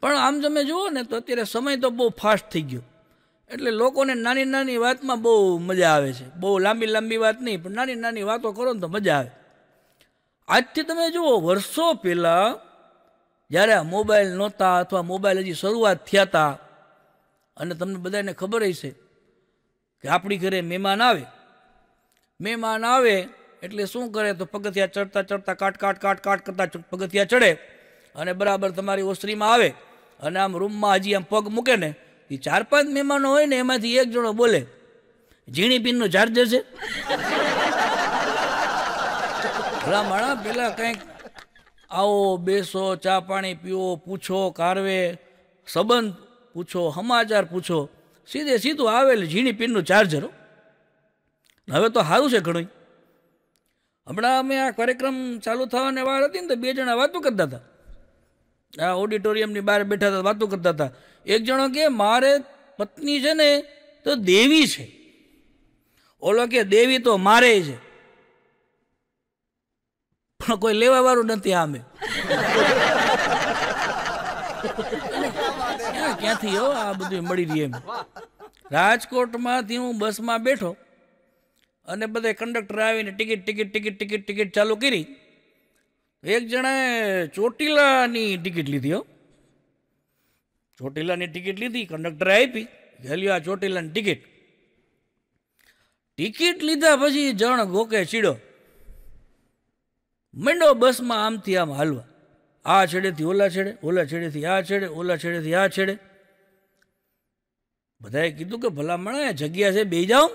પણ આમ તમે જુઓ ને તો અત્યારે સમય તો બહુ ફાસ્ટ થઈ ગયો એટલે લોકોને નાની નાની વાતમાં બહુ મજા આવે છે બહુ લાંબી લાંબી વાત નહીં પણ નાની નાની વાતો કરો ને તો મજા આવે આજથી તમે જુઓ વર્ષો પહેલાં જ્યારે આ મોબાઈલ નહોતા અથવા મોબાઈલ હજી શરૂઆત થયા હતા અને તમને બધાને ખબર હશે કે આપણી ઘરે મહેમાન આવે મહેમાન આવે એટલે શું કરે તો પગથિયા ચડતા ચડતા કાટ કાટ કાટ કાટ કરતા પગથિયા ચડે અને બરાબર તમારી ઓસરીમાં આવે અને આમ રૂમમાં હજી આમ પગ મૂકે ને એ ચાર પાંચ મહેમાનો હોય ને એમાંથી એક જણો બોલે ઝીણી પીનનું ચાર્જર છે ભલા માણા પેલા કંઈક આવો બેસો ચા પાણી પીવો પૂછો કારવે સંબંધ પૂછો સમાચાર પૂછો સીધે સીધું આવેલ ઝીણી પીનનું ચાર્જર હવે તો સારું છે ઘણું હમણાં અમે આ કાર્યક્રમ ચાલુ થવાની વાર હતી ને તો બે જણા વાતો કરતા હતા આ ઓડિટોરિયમની બહાર બેઠા હતા વાતો કરતા હતા એક જણો કે મારે પત્ની છે ને તો દેવી છે ઓલો કે દેવી તો મારે છે પણ કોઈ લેવા વાળું નથી આમે ક્યાંથી હો આ બધું મળી રહી એમ રાજકોટમાંથી હું બસમાં બેઠો અને બધે કંડક્ટર આવીને ticket ticket ticket ticket ticket ચાલુ કરી એક જણાએ ચોટીલાની ટિકિટ લીધી હો ચોટીલાની ટિકિટ લીધી કંડક્ટરે આપી હેલ્યો આ ચોટીલાની ટિકિટ ટિકિટ લીધા પછી જણ ગોકે ચીડો મંડો બસમાં આમથી આમ હાલવા આ છેડેથી ઓલા છેડે ઓલા છેડેથી આ છેડે ઓલા છેડેથી આ છેડે બધાએ કીધું કે ભલામણ જગ્યા છે બે જાઓ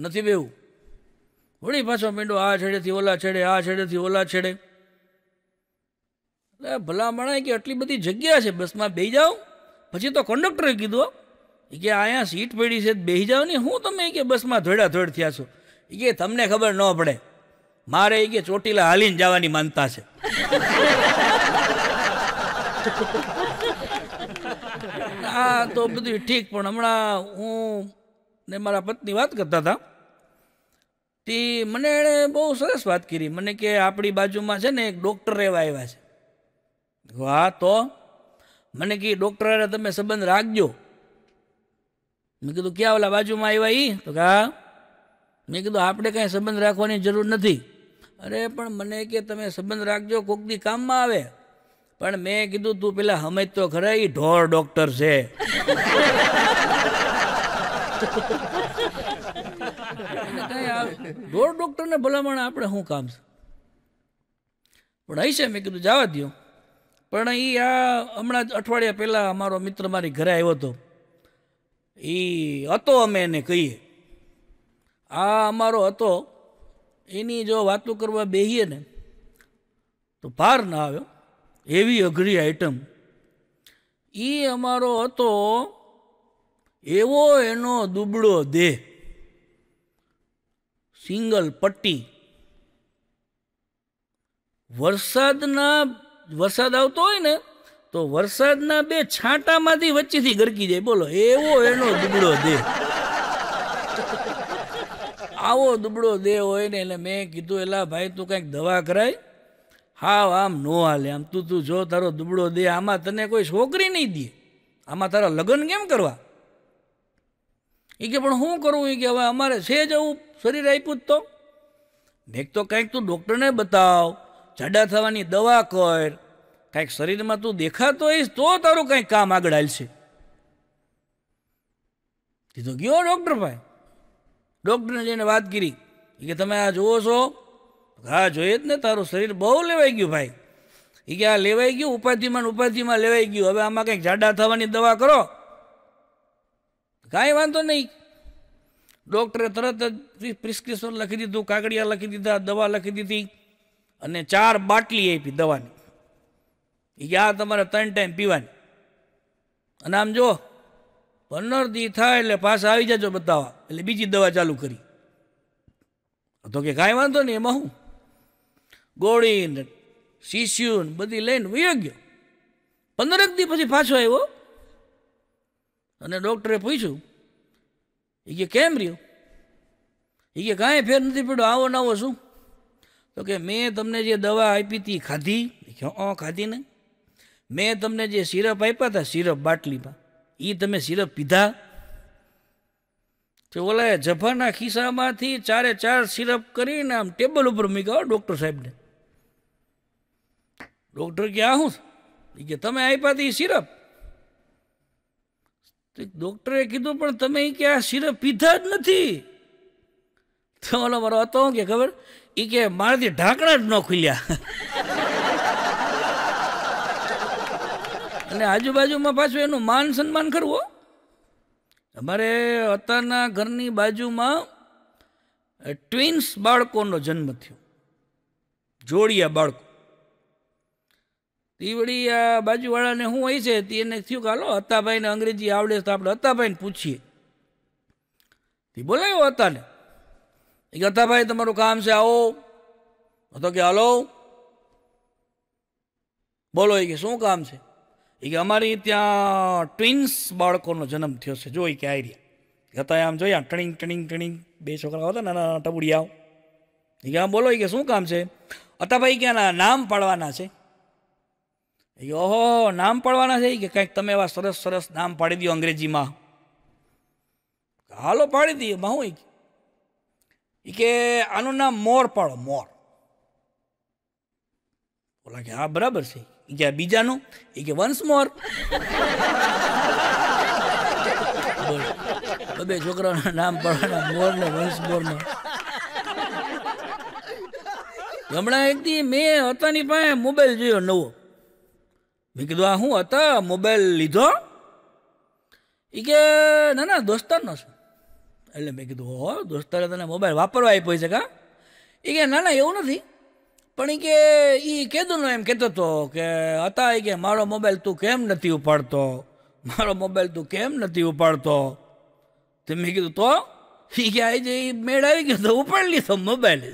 નથી બેવું વળી પાછો મીંડો આ છેડેથી ઓલા છેડે આ છેડેથી ઓલા છેડે એટલે ભલામણાય કે આટલી બધી જગ્યા છે બસમાં બેસી જાઓ પછી તો કંડક્ટરે કીધું એ કે અહીંયા સીટ પડી છે બેસી જાઓ ને હું તમે કે બસમાં ધોડા ધોડ થયા છો એ કે તમને ખબર ન પડે મારે એ કે ચોટીલા હાલીને જવાની માનતા છે આ તો બધું ઠીક પણ હમણાં હું ને મારા પત્ની વાત કરતા હતા તે મને એણે બહુ સરસ વાત કરી મને કે આપણી બાજુમાં છે ને એક ડૉક્ટર એવા આવ્યા છે વાહ તો મને કહે ડૉક્ટર તમે સંબંધ રાખજો મેં કીધું ક્યાં ઓલા બાજુમાં આવ્યા એ તો હા મેં કીધું આપણે કાંઈ સંબંધ રાખવાની જરૂર નથી અરે પણ મને કે તમે સંબંધ રાખજો કોક દી કામમાં આવે પણ મેં કીધું તું પેલા સમજ તો ખરા એ ઢોર ડૉક્ટર છે ઢોર ડૉક્ટરને ભલામણ આપણે શું કામ છે પણ હશે મેં કીધું જવા દો પણ એ આ હમણાં જ અઠવાડિયા પહેલાં અમારો મિત્ર મારી ઘરે આવ્યો હતો એ હતો અમે એને કહીએ આ અમારો હતો એની જો વાતો કરવા બેહીએ ને તો ભાર ના આવ્યો એવી અઘરી આઈટમ એ અમારો હતો એવો એનો દુબળો દેહ સિંગલ પટ્ટી વરસાદના વરસાદ આવતો હોય ને તો વરસાદના બે છાંટામાંથી વચ્ચેથી ગરકી જાય બોલો એવો એનો દુબળો દેહ આવો દુબળો દેહ હોય ને એટલે મેં કીધું એલા ભાઈ તું કંઈક દવા કરાય હાવ આમ નો હાલે આમ તું તું જો તારો દુબળો દે આમાં તને કોઈ છોકરી નહીં દે આમાં તારા લગ્ન કેમ કરવા એ કે પણ હું કરું એ કે હવે અમારે છે જ આવું શરીર આપ્યું જ તો મેં તો કંઈક તું ડૉક્ટરને બતાવ જાડા થવાની દવા કર કાંઈક શરીરમાં તું દેખાતો હોઈશ તો તારું કંઈક કામ આગળ હાલશે કીધું ગયો ડૉક્ટર ભાઈ ડૉક્ટરને જઈને વાત કરી કે તમે આ જુઓ છો હા જોઈએ જ ને તારું શરીર બહુ લેવાઈ ગયું ભાઈ એ કે આ લેવાઈ ગયું ઉપાધિમાં ઉપાધિમાં લેવાઈ ગયું હવે આમાં કંઈક જાડા થવાની દવા કરો કાંઈ વાંધો નહીં ડૉક્ટરે તરત જ પ્રિસ્ક્રિપ્શન લખી દીધું કાગળિયા લખી દીધા દવા લખી દીધી અને ચાર બાટલી આપી દવાની યા તમારે ત્રણ ટાઈમ પીવાની અને આમ જો પંદર દી થાય એટલે પાછા આવી જજો બતાવવા એટલે બીજી દવા ચાલુ કરી તો કે કાંઈ વાંધો નહીં એમાં હું ગોળી ને શીશ્યુ ને બધી લઈને વયો ગયો પંદરક દી પછી પાછો આવ્યો અને ડૉક્ટરે પૂછ્યું એ કે કેમ રહ્યું એ કે કાંઈ ફેર નથી પડ્યો આવો નાવો શું તો કે મેં તમને જે દવા આપી હતી ખાધી કે અ ખાધી ને મેં તમને જે સિરપ આપ્યા હતા સિરપ બાટલીમાં એ તમે સિરપ પીધા તો ઓલા જફાના ખિસ્સામાંથી ચારે ચાર સિરપ કરીને આમ ટેબલ ઉપર મૂક્યો ડૉક્ટર સાહેબને ડૉક્ટર કે આ શું કે તમે આપ્યા હતી સિરપ તો ડૉક્ટરે કીધું પણ તમે કે આ સિરપ પીધા જ નથી તો ઓલો મારો હતો કે ખબર એ કે મારાથી ઢાંકણા જ ન ખુલ્યા અને આજુબાજુમાં પાછું એનું માન સન્માન કરવો અમારે અત્યારના ઘરની બાજુમાં ટ્વિન્સ બાળકોનો જન્મ થયો જોડિયા બાળકો તે આ બાજુવાળાને શું હોય છે તેને થયું કે હાલો અત્તાભાઈને અંગ્રેજી આવડે તો આપણે અત્તાભાઈને પૂછીએ તે બોલાયો અતાને એ અતાભાઈ તમારું કામ છે આવો હતો કે હાલો બોલો એ કે શું કામ છે એ કે અમારી ત્યાં ટ્વિન્સ બાળકોનો જન્મ થયો છે જોઈ કે આઈરિયા હતા આમ જોયા ટણિંગ ટણિંગ ટણિંગ બે છોકરાઓ હતા નાના ટબુડિયાઓ એ કે આમ બોલો એ કે શું કામ છે અતાભાઈ ક્યાંના નામ પાડવાના છે ઓહો નામ પાડવાના છે કે કંઈક તમે એવા સરસ સરસ નામ પાડી દો અંગ્રેજીમાં હાલો પાડી દઈએ માં હું એ કે આનું નામ મોર પાડો મોર ઓલા કે હા બરાબર છે એ કે બીજાનું એ કે વંશ મોર બે છોકરાઓના નામ પાડવાના મોર ને વન્સ મોરના હમણાં એક દી મેં હતાની પાસે મોબાઈલ જોયો નવો મેં કીધું આ હું હતા મોબાઈલ લીધો એ કે ના ના દોસ્તારનો છે એટલે મેં કીધું હો દોસ્તારે તને મોબાઈલ વાપરવા આપ્યો છે કા એ કે ના ના એવું નથી પણ એ કે એ કીધું એમ કહેતો હતો કે હતા એ કે મારો મોબાઈલ તું કેમ નથી ઉપાડતો મારો મોબાઈલ તું કેમ નથી ઉપાડતો તે મેં કીધું તો એ કે આજે મેળ આવી ગયો તો ઉપાડી લીધો મોબાઈલ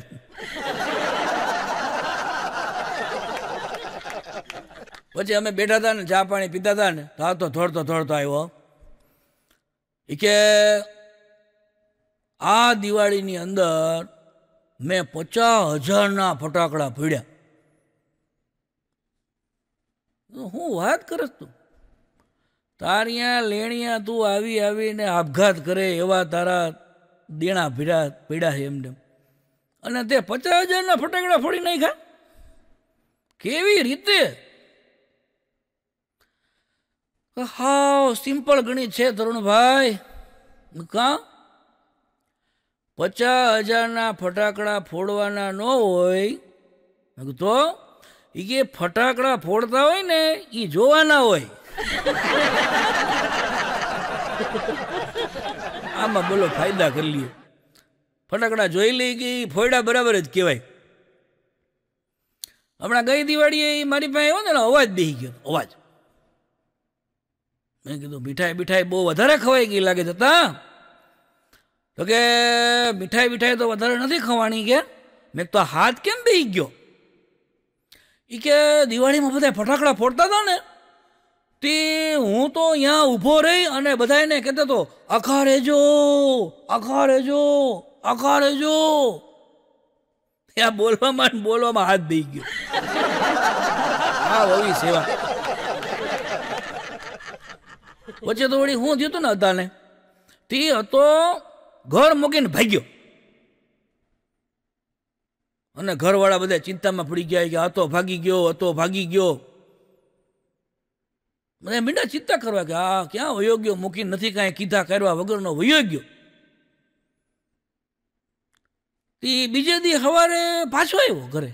પછી અમે બેઠા હતા ને ચા પાણી પીતા હતા ને તો આવતો થોડતો થોડતો આવ્યો એ કે આ દિવાળીની અંદર મેં પચાસ હજારના ફટાકડા ફોડ્યા હું વાત કરસ તું તારિયા લેણિયા તું આવી આવીને આપઘાત કરે એવા તારા દેણા ભીડા પીડા છે એમને અને તે પચાસ હજારના ફટાકડા ફોડી નાખ્યા કેવી રીતે હાવ સિમ્પલ ગણિત છે તરુણભાઈ કાં પચાસ હજારના ફટાકડા ફોડવાના ન હોય તો એ કે ફટાકડા ફોડતા હોય ને એ જોવાના હોય આમાં બોલો ફાયદા કરી લઈએ ફટાકડા જોઈ લઈ કે ફોડા બરાબર જ કહેવાય હમણાં ગઈ દિવાળીએ એ મારી પાસે આવ્યો ને અવાજ બેસી ગયો અવાજ મેં કીધું મીઠાઈ મીઠાઈ બહુ વધારે ખવાઈ ગઈ લાગે જતા તો કે મીઠાઈ મીઠાઈ તો વધારે નથી ખવાની કે મેં તો હાથ કેમ બેહી ગયો એ કે દિવાળીમાં બધા ફટાકડા ફોડતા હતા ને તે હું તો અહીંયા ઊભો રહી અને બધાને કહેતો હતો આખા રેજો આખા રેજો આખા રેજો ત્યાં બોલવામાં બોલવામાં હાથ દઈ ગયો હા હોવી સેવા વચ્ચે તો વળી શું થયું હતું ને અતાને તે હતો ઘર મૂકીને ભાગ્યો અને ઘરવાળા બધા ચિંતામાં પડી ગયા કે હતો ભાગી ગયો હતો ભાગી ગયો મને મીંડા ચિંતા કરવા કે આ ક્યાં વયો ગયો મૂકી નથી કાંઈ કીધા કરવા વગરનો વયો ગયો તે બીજે દી સવારે પાછો આવ્યો ઘરે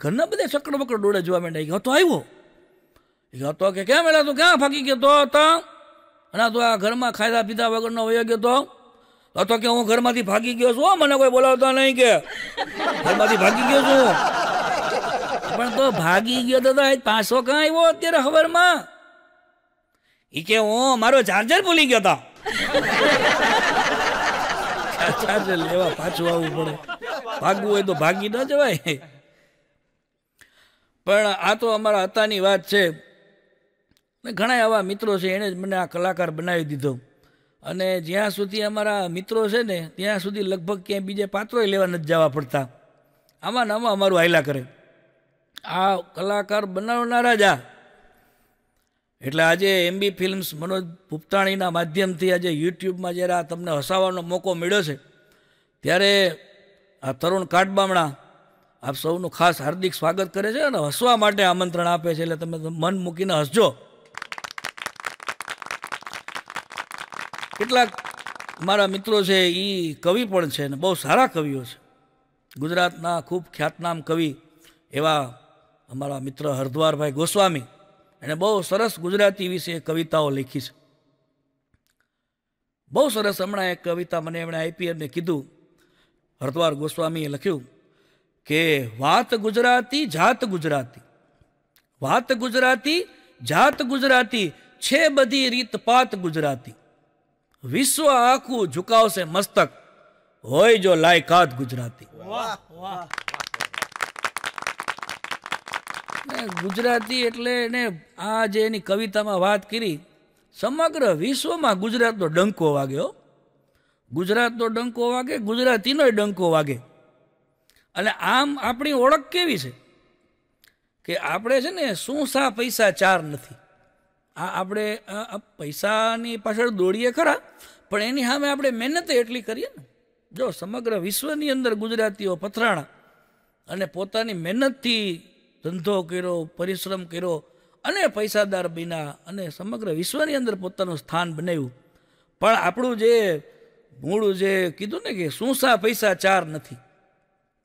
ઘરના બધા ચક્કર બકડ ડોળે જોવા માંડ્યા હતો આવ્યો હતો કે કેમ એલા તું ક્યાં ફાંકી ગયો હતો અને તું આ ઘરમાં ખાધા પીધા વગરનો વયો ગયો તો હતો કે હું ઘરમાંથી ભાગી ગયો છું મને કોઈ બોલાવતા નહીં કે ઘરમાંથી ભાગી ગયો છું પણ તો ભાગી ગયો તો પાંચસો કાં આવ્યો અત્યારે ખબરમાં એ કે હું મારો ચાર્જર ભૂલી ગયો હતા ચાર્જર લેવા પાછું આવવું પડે ભાગવું હોય તો ભાગી ન જવાય પણ આ તો અમારા હતાની વાત છે ને ઘણા એવા મિત્રો છે એણે જ મને આ કલાકાર બનાવી દીધો અને જ્યાં સુધી અમારા મિત્રો છે ને ત્યાં સુધી લગભગ ક્યાંય બીજે પાત્રો લેવા નથી જવા પડતા આમાં ને આમાં અમારું હાયલા કરે આ કલાકાર બનાવનારા જ આ એટલે આજે એમબી ફિલ્મ્સ મનોજ ભૂપતાણીના માધ્યમથી આજે યુટ્યુબમાં જ્યારે આ તમને હસાવવાનો મોકો મળ્યો છે ત્યારે આ તરુણ કાટબામણા આપ સૌનું ખાસ હાર્દિક સ્વાગત કરે છે અને હસવા માટે આમંત્રણ આપે છે એટલે તમે મન મૂકીને હસજો કેટલાક મારા મિત્રો છે એ કવિ પણ છે ને બહુ સારા કવિઓ છે ગુજરાતના ખૂબ ખ્યાતનામ કવિ એવા અમારા મિત્ર હરદ્વારભાઈ ગોસ્વામી એણે બહુ સરસ ગુજરાતી વિશે કવિતાઓ લખી છે બહુ સરસ હમણાં એક કવિતા મને એમણે આપી અને કીધું હરદ્વાર ગોસ્વામીએ લખ્યું કે વાત ગુજરાતી જાત ગુજરાતી વાત ગુજરાતી જાત ગુજરાતી છે બધી રીતપાત ગુજરાતી વિશ્વ આખું ઝુકાવશે મસ્તક હોય જો લાયકાત ગુજરાતી ગુજરાતી એટલે એને આ જે એની કવિતામાં વાત કરી સમગ્ર વિશ્વમાં ગુજરાતનો ડંકો વાગ્યો ગુજરાતનો ડંકો વાગે ગુજરાતીનો ડંકો વાગે અને આમ આપણી ઓળખ કેવી છે કે આપણે છે ને શું સા પૈસા ચાર નથી આ આપણે પૈસાની પાછળ દોડીએ ખરા પણ એની સામે આપણે મહેનત એટલી કરીએ ને જો સમગ્ર વિશ્વની અંદર ગુજરાતીઓ પથરાણા અને પોતાની મહેનતથી ધંધો કર્યો પરિશ્રમ કર્યો અને પૈસાદાર બન્યા અને સમગ્ર વિશ્વની અંદર પોતાનું સ્થાન બનાવ્યું પણ આપણું જે મૂળ જે કીધું ને કે સૂંસા પૈસા ચાર નથી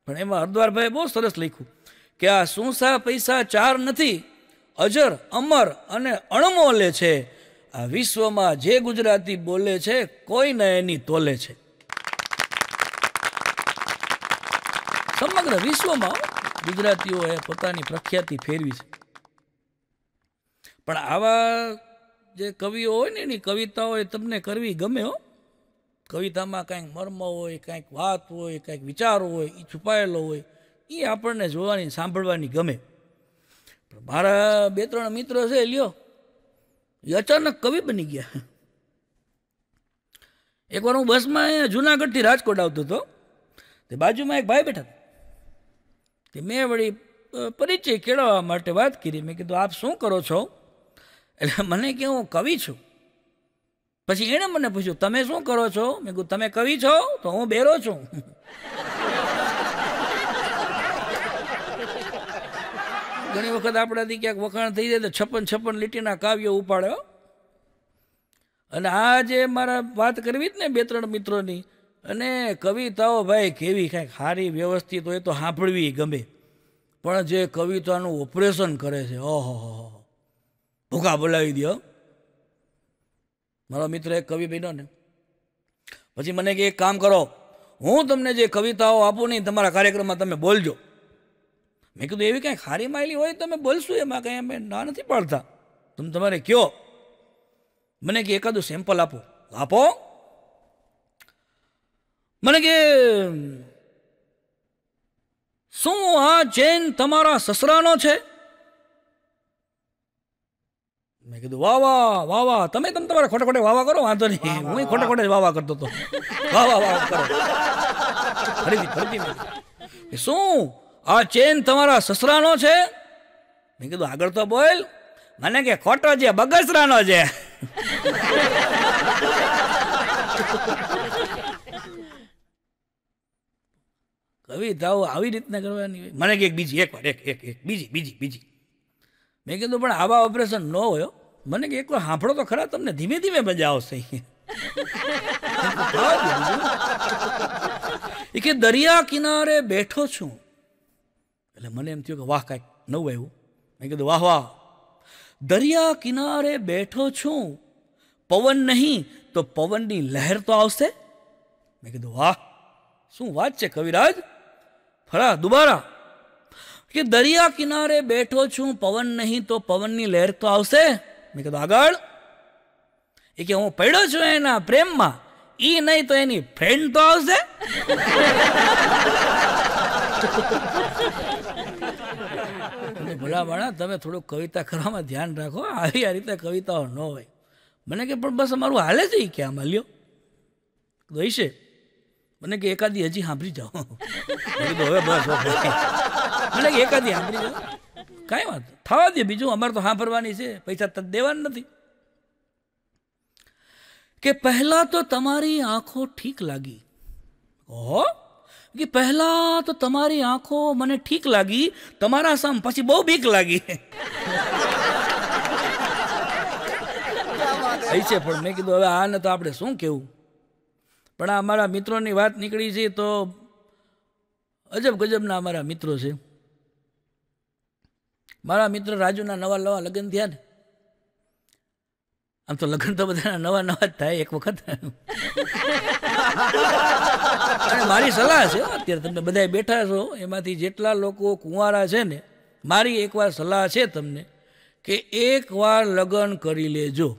પણ એમાં હરદ્વારભાઈ બહુ સરસ લખ્યું કે આ સૂંસા પૈસા ચાર નથી અજર અમર અને અણમોલે છે આ વિશ્વમાં જે ગુજરાતી બોલે છે કોઈને એની તોલે છે સમગ્ર વિશ્વમાં ગુજરાતીઓએ પોતાની પ્રખ્યાતિ ફેરવી છે પણ આવા જે કવિઓ હોય ને એની કવિતાઓ એ તમને કરવી ગમે હો કવિતામાં કાંઈક મર્મ હોય કાંઈક વાત હોય કાંઈક વિચારો હોય એ છુપાયેલો હોય એ આપણને જોવાની સાંભળવાની ગમે મારા બે ત્રણ મિત્રો છે લ્યો એ અચાનક કવિ બની ગયા એકવાર હું બસમાં અહીંયા જુનાગઢથી રાજકોટ આવતો હતો તે બાજુમાં એક ભાઈ બેઠા તે મેં વળી પરિચય કેળવવા માટે વાત કરી મેં કીધું આપ શું કરો છો એટલે મને કે હું કવિ છું પછી એણે મને પૂછ્યું તમે શું કરો છો મેં કીધું તમે કવિ છો તો હું બેરો છું ઘણી વખત આપણાથી ક્યાંક વખાણ થઈ જાય તો છપ્પન છપ્પન લીટીના કાવ્યો ઉપાડ્યો અને આ જે મારા વાત કરવી જ ને બે ત્રણ મિત્રોની અને કવિતાઓ ભાઈ કેવી કાંઈક સારી વ્યવસ્થિત હોય તો સાંભળવી ગમે પણ જે કવિતાનું ઓપરેશન કરે છે ઓહો હો ભૂખા બોલાવી દો મારો મિત્ર એક કવિ બન્યો ને પછી મને કે એક કામ કરો હું તમને જે કવિતાઓ આપું ને તમારા કાર્યક્રમમાં તમે બોલજો મેં કીધું એવી કાંઈ ખારી માયલી હોય તો તમે બોલશું એમાં કંઈ અમે ના નથી પાડતા તમે તમારે કહો મને કે એકાદું સેમ્પલ આપો આપો મને કે શું આ ચેન તમારા સસરાનો છે મેં કીધું વાહ વાહ વાહ વાહ તમે તમે તમારા ખોટે ખોટે વાવા કરો વાંધો નહીં હું ખોટે ખોટે વાવા કરતો હતો વાહ વાહ વાહ કરો ફરીથી ફરીથી શું આ ચેન તમારા સસરાનો છે મેં કીધું આગળ તો બોલ મને કે ખોટો છે બગસરાનો છે કવિતાઓ આવી રીતના કરવાની મને કે એક બીજી એક વાર એક એક એક બીજી બીજી બીજી મેં કીધું પણ આવા ઓપરેશન ન હોય મને કે એક વાર સાંભળો તો ખરા તમને ધીમે ધીમે મજા આવશે એ કે દરિયા કિનારે બેઠો છું એટલે મને એમ થયું કે વાહ કાંઈક નવું આવ્યું મેં કીધું વાહ વાહ દરિયા કિનારે બેઠો છું પવન નહીં તો પવનની લહેર તો આવશે મેં કીધું વાહ શું વાત છે કવિરાજ ફરા દુબારા કે દરિયા કિનારે બેઠો છું પવન નહીં તો પવનની લહેર તો આવશે મેં કીધું આગળ એ કે હું પડ્યો છું એના પ્રેમમાં એ નહીં તો એની ફ્રેન્ડ તો આવશે કે ભલાવાળા તમે થોડુંક કવિતા કરવામાં ધ્યાન રાખો આવી આ રીતે કવિતાઓ ન હોય મને કે પણ બસ અમારું હાલે છે કે આમાં લ્યો ગઈશે મને કે એકાદી હજી સાંભળી જાઓ હવે બસ મને કે એકાદી સાંભળી જાઓ કાંઈ વાત થવા દે બીજું અમારે તો સાંભળવાની છે પૈસા તદ દેવાના નથી કે પહેલાં તો તમારી આંખો ઠીક લાગી ઓહો કે પહેલાં તો તમારી આંખો મને ઠીક લાગી તમારા સામ પછી બહુ બીક લાગી થઈ છે પણ મેં કીધું હવે આને તો આપણે શું કહેવું પણ આ અમારા મિત્રોની વાત નીકળી છે તો અજબ ગજબના અમારા મિત્રો છે મારા મિત્ર રાજુના નવા નવા લગ્ન થયા ને આમ તો લગ્ન તો બધા નવા નવા જ થાય એક વખત મારી સલાહ છે અત્યારે તમે બધા બેઠા છો એમાંથી જેટલા લોકો કુંવારા છે ને મારી એકવાર સલાહ છે તમને કે એકવાર લગ્ન કરી લેજો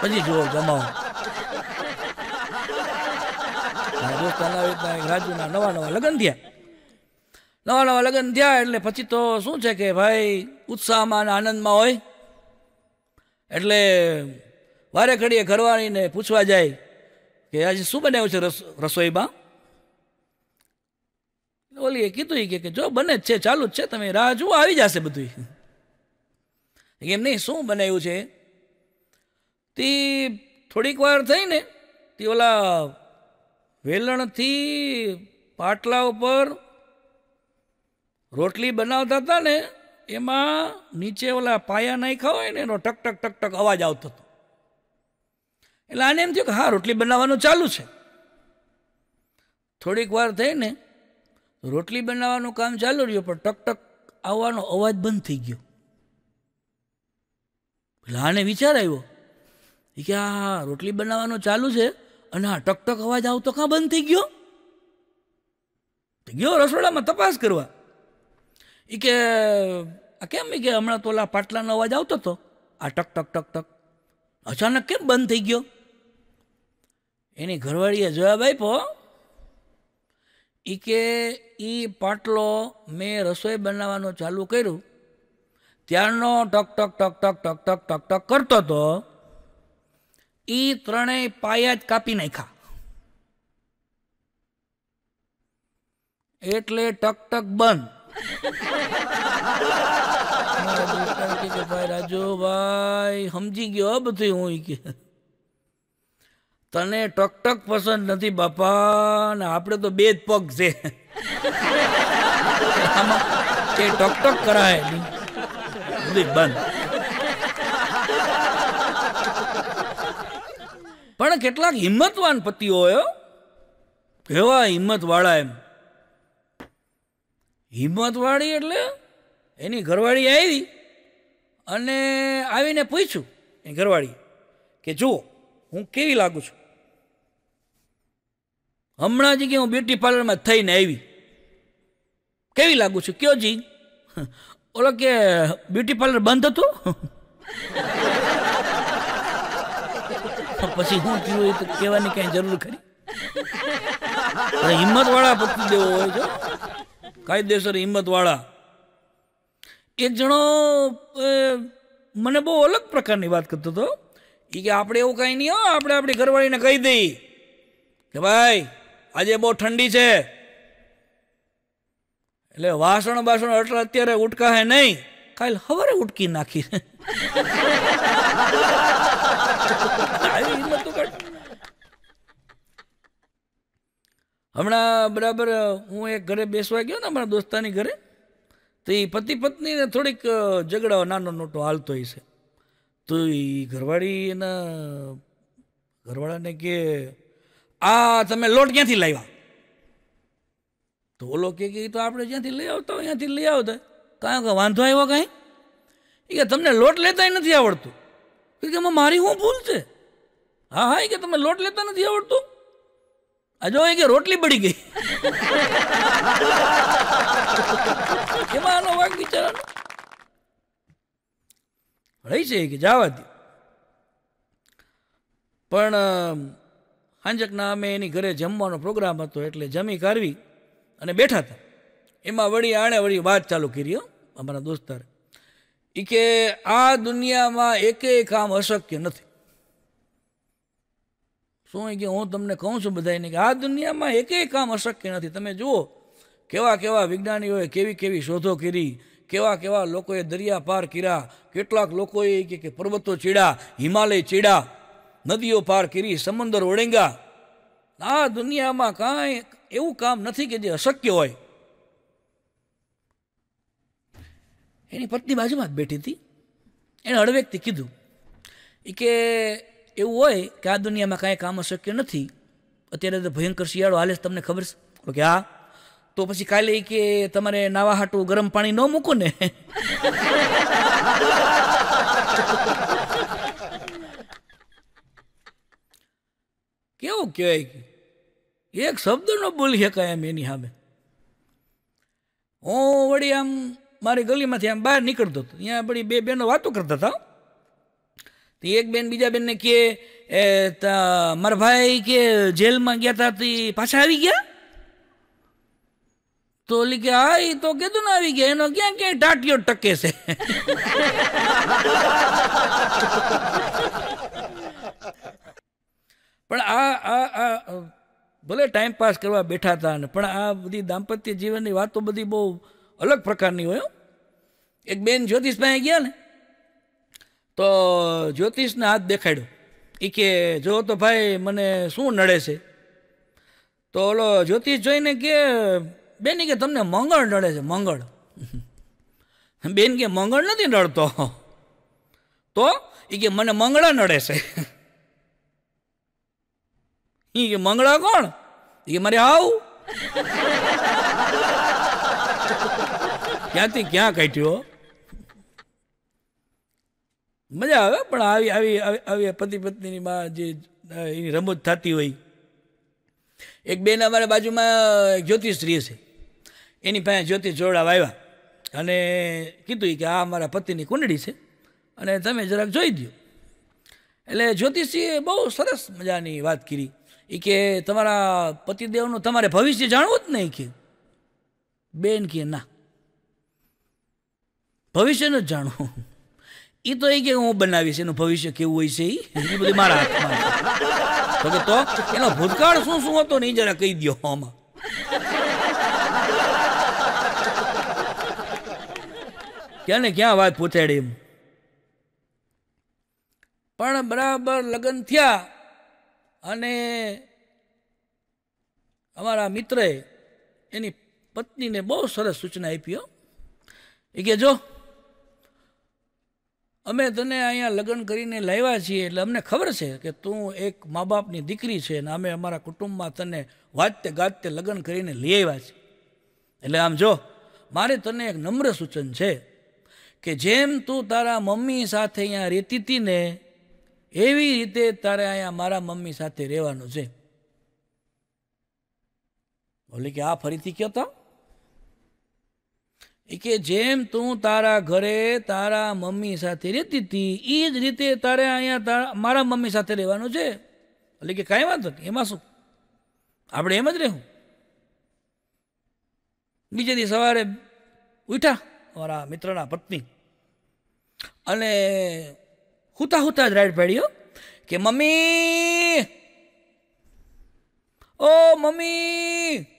પછી જુઓ ગમાવો રાજસ્થાન રીતના રાજુના નવા નવા લગ્ન થયા નવા નવા લગ્ન થયા એટલે પછી તો શું છે કે ભાઈ ઉત્સાહમાં અને આનંદમાં હોય એટલે વારે ઘડીએ ઘરવાળીને પૂછવા જાય કે આજે શું બનાવ્યું છે રસોઈમાં ઓલીએ કીધું કે જો બને જ છે ચાલુ જ છે તમે રાહ જુઓ આવી જશે બધું એમ નહીં શું બનાવ્યું છે તે થોડીક વાર થઈને તે ઓલા વેલણથી પાટલા ઉપર રોટલી બનાવતા હતા ને એમાં નીચે ઓલા પાયા નાખ્યા હોય ને એનો ટક ટક ટક ટક અવાજ આવતો હતો એટલે આને એમ થયું કે હા રોટલી બનાવવાનું ચાલુ છે થોડીક વાર થઈને રોટલી બનાવવાનું કામ ચાલુ રહ્યું પણ ટક ટક આવવાનો અવાજ બંધ થઈ ગયો એટલે આને વિચાર આવ્યો એ કે આ રોટલી બનાવવાનું ચાલુ છે અને આ ટક ટક અવાજ આવતો કાં બંધ થઈ ગયો ગયો રસોડામાં તપાસ કરવા એ કે આ કેમ કે હમણાં તો ઓલા પાટલાનો અવાજ આવતો હતો આ ટક ટક ટક ટક અચાનક કેમ બંધ થઈ ગયો એની ઘરવાળીએ જવાબ આપ્યો એ કે એ પાટલો મેં રસોઈ બનાવવાનું ચાલુ કર્યું ત્યારનો ટક ટક ટક ટક ટક ટક ટક ટક કરતો હતો એ ત્રણેય પાયા જ કાપી નાખ્યા એટલે ટક ટક બંધ ભાઈ રાજુભાઈ સમજી ગયો બધું હું કે તને ટકટક પસંદ નથી બાપા ને આપણે તો બે જ પગ છે એ ટકટક કરાય બધી બંધ પણ કેટલાક હિંમતવાન પતિઓ એવા વાળા એમ હિંમતવાળી એટલે એની ઘરવાળી આવી અને આવીને પૂછ્યું એની ઘરવાળી કે જુઓ હું કેવી લાગું છું હમણાં જ કે હું બ્યુટી પાર્લરમાં થઈને આવી કેવી લાગું છું કયો જી ઓલો કે બ્યુટી પાર્લર બંધ હતું પછી હું થયું હોય તો કહેવાની કાંઈ જરૂર ખરી હિંમતવાળા પતિ દેવો હોય જો કાયદેસર હિંમતવાળા એક જણો મને બહુ અલગ પ્રકારની વાત કરતો હતો એ કે આપણે એવું કાંઈ નહીં હો આપણે આપણી ઘરવાળીને કહી દઈએ કે ભાઈ આજે બહુ ઠંડી છે એટલે વાસણ બાસણ એટલે અત્યારે ઉટકા હે નહીં કાલ હવારે ઉટકી નાખી હિંમત તો કાઢ હમણાં બરાબર હું એક ઘરે બેસવા ગયો ને અમારા દોસ્તાની ઘરે તો એ પતિ પત્નીને થોડીક ઝઘડા નાનો નોટો હાલતો હશે તો એ ઘરવાળી એના ઘરવાળાને કે આ તમે લોટ ક્યાંથી લાવ્યા તો ઓલો કે તો આપણે જ્યાંથી લઈ આવતા હોય ત્યાંથી લઈ આવતા કાં કે વાંધો આવ્યો કાંઈ એ કે તમને લોટ લેતાય નથી આવડતું કે એમાં મારી શું ભૂલ છે હા હા એ કે તમે લોટ લેતા નથી આવડતું હજુ કે રોટલી બળી ગઈ એમાં આનો વાંક બિચારાનો રહી છે કે જવા દે પણ હાંજકના અમે એની ઘરે જમવાનો પ્રોગ્રામ હતો એટલે જમી કાઢવી અને બેઠા હતા એમાં વળી આણે વળી વાત ચાલુ કરી અમારા દોસ્તારે એ કે આ દુનિયામાં એકે કામ અશક્ય નથી શું કે હું તમને કહું છું બધાને કે આ દુનિયામાં એકેય કામ અશક્ય નથી તમે જુઓ કેવા કેવા વિજ્ઞાનીઓએ કેવી કેવી શોધો કરી કેવા કેવા લોકોએ દરિયા પાર કર્યા કેટલાક લોકોએ કે કે પર્વતો ચીડા હિમાલય ચીડા નદીઓ પાર કરી સમંદર ઓળેંગા આ દુનિયામાં કાંઈ એવું કામ નથી કે જે અશક્ય હોય એની પત્ની બાજુમાં જ બેઠી હતી એણે હળવેકથી કીધું એ કે એવું હોય કે આ દુનિયામાં કાંઈ કામ અશક્ય નથી અત્યારે તો ભયંકર શિયાળો હાલે તમને ખબર છે કે હા તો પછી કાલે કે તમારે નાવા હાટું ગરમ પાણી ન મૂકો ને કેવું કહેવાય એક શબ્દ ન બોલી શકાય એમ એની સામે હું વળી આમ મારી ગલીમાંથી આમ બહાર નીકળતો હતો ત્યાં વળી બે બહેનો વાતો કરતા હતા તો એક બેન બીજા બેનને કે મારા ભાઈ કે જેલમાં ગયા હતા તે પાછા આવી ગયા તો ઓલી કે હા એ તો કીધું ને આવી ગયા એનો ક્યાં ક્યાંય ટાટિયો ટકે છે પણ આ આ આ ભલે ટાઈમ પાસ કરવા બેઠા હતા ને પણ આ બધી દાંપત્ય જીવનની વાતો બધી બહુ અલગ પ્રકારની હોય એક બેન જ્યોતિષભાઈ ગયા ને તો જ્યોતિષને હાથ દેખાડ્યો એ કે જો તો ભાઈ મને શું નડે છે તો ઓલો જ્યોતિષ જોઈને કે બેન કે તમને મંગળ નડે છે મંગળ બેન કે મંગળ નથી નડતો તો એ કે મને મંગળા નડે છે એ કે મંગળા કોણ એ કે મારે આવ ક્યાંથી ક્યાં કાઢ્યો મજા આવે પણ આવી આવી આવી પતિ પત્નીમાં જે એની રમત થતી હોય એક બેન અમારા બાજુમાં જ્યોતિષ્રી છે એની પાસે જ્યોતિષ જોડા વાવ્યા અને કીધું કે આ અમારા પતિની કુંડળી છે અને તમે જરાક જોઈ દો એટલે જ્યોતિષીએ બહુ સરસ મજાની વાત કરી એ કે તમારા પતિદેવનું તમારે ભવિષ્ય જાણવું જ નહીં કે બેન કે ના ભવિષ્યનું જ જાણવું એ તો એ કે હું બનાવીશ એનું ભવિષ્ય કેવું હોય છે એ બધું મારા હાથમાં તો એનો ભૂતકાળ શું શું હતો ને એ જરા કહી દો આમાં ક્યાં ને ક્યાં વાત પૂછાડી એમ પણ બરાબર લગ્ન થયા અને અમારા મિત્રએ એની પત્નીને બહુ સરસ સૂચના આપી એ કે જો અમે તને અહીંયા લગ્ન કરીને લાવ્યા છીએ એટલે અમને ખબર છે કે તું એક મા બાપની દીકરી છે અને અમે અમારા કુટુંબમાં તને વાજતે ગાજતે લગ્ન કરીને લઈ આવ્યા છીએ એટલે આમ જો મારે તને એક નમ્ર સૂચન છે કે જેમ તું તારા મમ્મી સાથે અહીંયા રહેતી હતી ને એવી રીતે તારે અહીંયા મારા મમ્મી સાથે રહેવાનું છે બોલે કે આ ફરીથી કહેતા કે જેમ તું તારા ઘરે તારા મમ્મી સાથે રહેતી હતી એ જ રીતે તારે અહીંયા તારા મારા મમ્મી સાથે રહેવાનું છે એટલે કે કાંઈ વાંધો નહીં એમાં શું આપણે એમ જ રહેવું બીજે દી સવારે ઉઠા મારા મિત્રના પત્ની અને હુતા હુતા જ રાઈડ પાડ્યો કે મમ્મી ઓ મમ્મી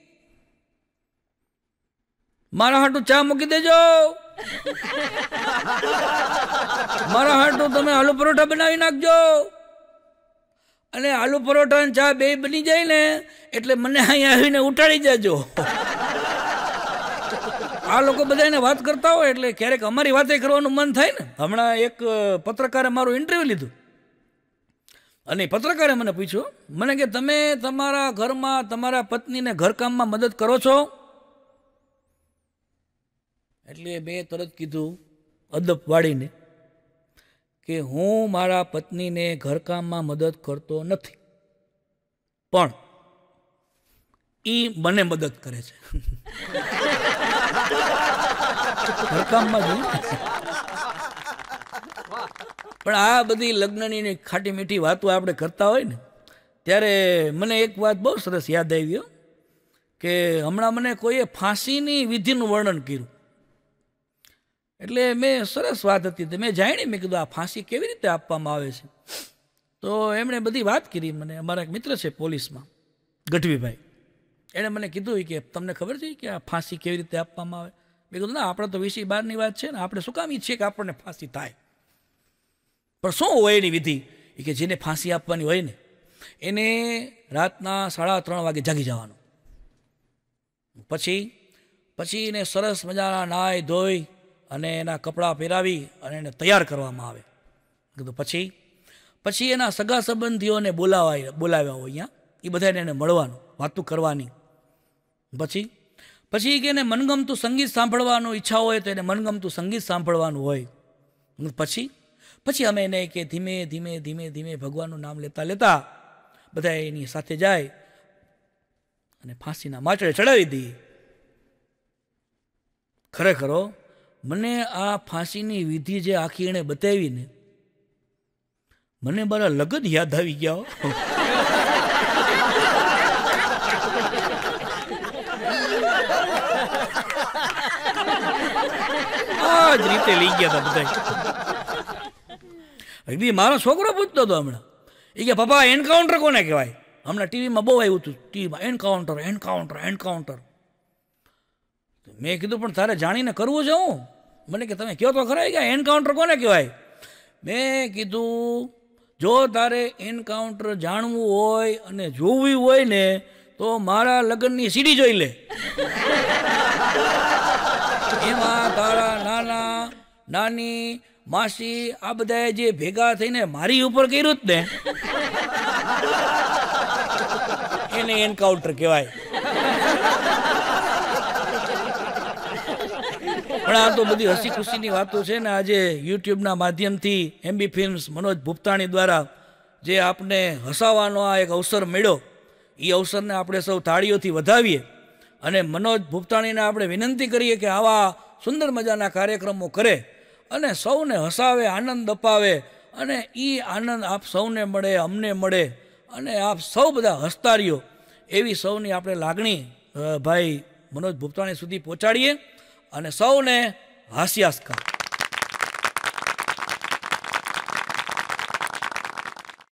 મારા હાટું ચા મૂકી દેજો મારા હાટું તમે આલુ પરોઠા બનાવી નાખજો અને આલુ પરોઠા અને ચા બે બની જાય ને એટલે મને અહીંયા આવીને ઉટાડી જજો આ લોકો બધાને વાત કરતા હોય એટલે ક્યારેક અમારી વાતે કરવાનું મન થાય ને હમણાં એક પત્રકારે મારું ઇન્ટરવ્યૂ લીધું અને પત્રકારે મને પૂછ્યું મને કે તમે તમારા ઘરમાં તમારા પત્નીને ઘરકામમાં મદદ કરો છો એટલે મેં તરત કીધું અદબ વાળીને કે હું મારા પત્નીને ઘરકામમાં મદદ કરતો નથી પણ એ મને મદદ કરે છે ઘરકામમાં જોયું પણ આ બધી લગ્નની ખાટી મીઠી વાતો આપણે કરતા હોય ને ત્યારે મને એક વાત બહુ સરસ યાદ આવી કે હમણાં મને કોઈએ ફાંસીની વિધિનું વર્ણન કર્યું એટલે મેં સરસ વાત હતી તો મેં જાણી મેં કીધું આ ફાંસી કેવી રીતે આપવામાં આવે છે તો એમણે બધી વાત કરી મને અમારા એક મિત્ર છે પોલીસમાં ગઢવીભાઈ એણે મને કીધું કે તમને ખબર છે કે આ ફાંસી કેવી રીતે આપવામાં આવે મેં કીધું ના આપણે તો વીસી બારની વાત છે ને આપણે શું કામ ઈચ્છીએ કે આપણને ફાંસી થાય પણ શું હોય એની વિધિ કે જેને ફાંસી આપવાની હોય ને એને રાતના સાડા ત્રણ વાગે જાગી જવાનું પછી પછી એને સરસ મજાના નાય ધોઈ અને એના કપડાં પહેરાવી અને એને તૈયાર કરવામાં આવે કીધું પછી પછી એના સગા સંબંધીઓને બોલાવાય બોલાવ્યા હોય અહીંયા એ બધાને એને મળવાનું વાતું કરવાની પછી પછી કે એને મનગમતું સંગીત સાંભળવાનું ઈચ્છા હોય તો એને મનગમતું સંગીત સાંભળવાનું હોય પછી પછી અમે એને કે ધીમે ધીમે ધીમે ધીમે ભગવાનનું નામ લેતા લેતા બધા એની સાથે જાય અને ફાંસીના માટડે ચડાવી દઈએ ખરેખરો મને આ ફાંસીની વિધિ જે આખી એણે બતાવીને મને મારા લગ્ન યાદ આવી ગયા આ જ રીતે લઈ ગયા હતા બધા બી મારો છોકરો પૂછતો હતો હમણાં એ કે પપ્પા એન્કાઉન્ટર કોને કહેવાય હમણાં ટીવીમાં બહુ આવ્યું હતું ટીવીમાં એન્કાઉન્ટર એન્કાઉન્ટર એન્કાઉન્ટર મેં કીધું પણ તારે જાણીને કરવું છે હું મને કે તમે કહો તો ખરા કે એન્કાઉન્ટર કોને કહેવાય મેં કીધું જો તારે એન્કાઉન્ટર જાણવું હોય અને જોવી હોય ને તો મારા લગ્નની સીડી જોઈ લે એમાં તારા નાના નાની માસી આ બધાએ જે ભેગા થઈને મારી ઉપર કર્યું જ ને એને એન્કાઉન્ટર કહેવાય પણ આ તો બધી હસી ખુશીની વાતો છે ને આજે યુટ્યુબના માધ્યમથી એમબી ફિલ્મ્સ મનોજ ભૂપતાણી દ્વારા જે આપને હસાવાનો આ એક અવસર મળ્યો એ અવસરને આપણે સૌ તાળીઓથી વધાવીએ અને મનોજ ભૂપતાણીને આપણે વિનંતી કરીએ કે આવા સુંદર મજાના કાર્યક્રમો કરે અને સૌને હસાવે આનંદ અપાવે અને એ આનંદ આપ સૌને મળે અમને મળે અને આપ સૌ બધા હસતા રહ્યો એવી સૌની આપણે લાગણી ભાઈ મનોજ ભૂપતાણી સુધી પહોંચાડીએ અને સૌને હાસ્યાસ્કર